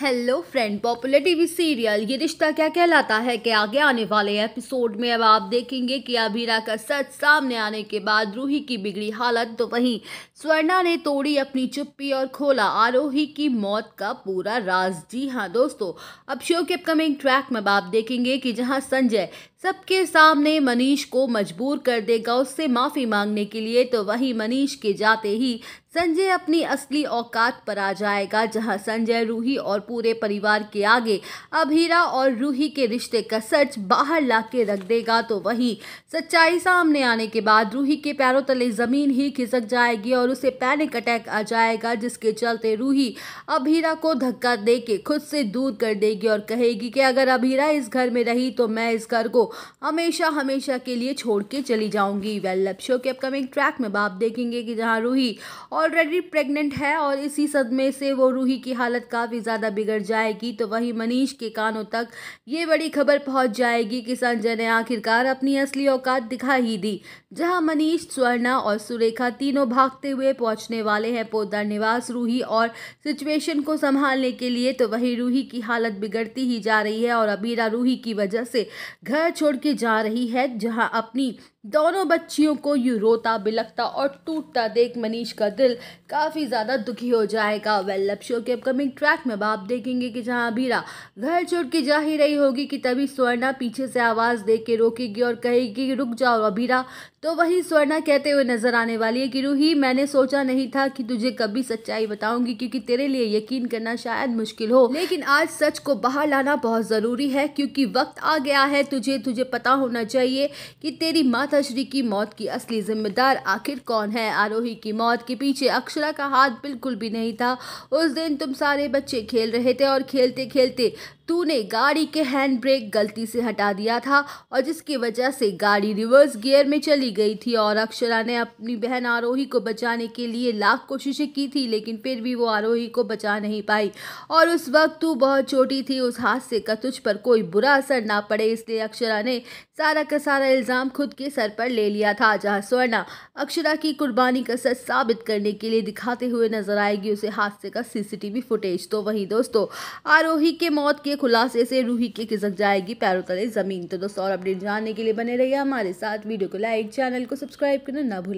hello friend popular TV serial ये रिश्ता क्या कहलाता है कि आगे आने वाले एपिसोड में अब आप देखेंगे कि अभीरा का सच सामने आने के बाद रूही की बिगड़ी हालत तो वहीं स्वर्णा ने तोड़ी अपनी चुप्पी और खोला आरोही की मौत का पूरा राज जी हाँ दोस्तों अब शो के अपकमिंग ट्रैक में अब आप देखेंगे कि जहां संजय सबके सामने मनीष को मजबूर कर देगा उससे माफ़ी मांगने के लिए तो वहीं मनीष के जाते ही संजय अपनी असली औकात पर आ जाएगा जहां संजय रूही और पूरे परिवार के आगे अभीरा और रूही के रिश्ते का सच बाहर ला के रख देगा तो वहीं सच्चाई सामने आने के बाद रूही के पैरों तले ज़मीन ही खिसक जाएगी और उसे पैनिक अटैक आ जाएगा जिसके चलते रूही अभीरा को धक्का दे के खुद से दूर कर देगी और कहेगी कि अगर अभीरा इस घर में रही तो मैं इस घर को हमेशा हमेशा के लिए छोड़ के चली जाऊंगी वेल लव शो के अपकमिंग ट्रैक में आप देखेंगे कि जहां रूही ऑलरेडी प्रेग्नेंट है और इसी सदमे से वो रूही की हालत काफ़ी ज़्यादा बिगड़ जाएगी तो वहीं मनीष के कानों तक ये बड़ी खबर पहुँच जाएगी कि संजय ने आखिरकार अपनी असली औकात दिखा ही दी जहाँ मनीष स्वर्णा और सुरेखा तीनों भागते हुए पहुँचने वाले हैं पोदार निवास रूही और सिचुएशन को संभालने के लिए तो वही रूही की हालत बिगड़ती ही जा रही है और अबीरा रूही की वजह से घर छोड़ के जा रही है जहां अपनी दोनों बच्चियों को यूँ रोता बिलखता और टूटता देख मनीष का दिल काफ़ी ज़्यादा दुखी हो जाएगा वेल लव शो के अपकमिंग ट्रैक में आप देखेंगे कि जहां अबीरा घर छोड़ के जा ही रही होगी कि तभी स्वर्णा पीछे से आवाज़ दे के रोकेगी और कहेगी रुक जाओ अबीरा तो वही स्वर्णा कहते हुए नजर आने वाली है कि रूही मैंने सोचा नहीं था कि तुझे कभी सच्चाई बताऊंगी क्योंकि तेरे लिए यकीन करना शायद मुश्किल हो लेकिन आज सच को बाहर लाना बहुत ज़रूरी है क्योंकि वक्त आ गया है तुझे तुझे पता होना चाहिए कि तेरी माता अथश्री की मौत की असली जिम्मेदार आखिर कौन है आरोही की मौत के पीछे अक्षरा का हाथ बिल्कुल भी नहीं था उस दिन तुम सारे बच्चे खेल रहे थे और खेलते खेलते तूने गाड़ी के हैंड ब्रेक गलती से हटा दिया था और जिसकी वजह से गाड़ी रिवर्स गियर में चली गई थी और अक्षरा ने अपनी बहन आरोही को बचाने के लिए लाख कोशिशें की थी लेकिन फिर भी वो आरोही को बचा नहीं पाई और उस वक्त तू बहुत छोटी थी उस हादसे का तुझ पर कोई बुरा असर ना पड़े इसलिए अक्षरा ने सारा का सारा इल्ज़ाम खुद के सर पर ले लिया था जहाँ स्वर्णा अक्षरा की कुर्बानी का सच साबित करने के लिए दिखाते हुए नजर आएगी उसे हादसे का सीसीटीवी फुटेज तो वही दोस्तों आरोही के मौत के के खुलासे से रूही की खिसक जाएगी पैरों तले ज़मीन तो दोस्तों और अपडेट जानने के लिए बने रहिए हमारे साथ वीडियो को लाइक चैनल को सब्सक्राइब करना ना भूलें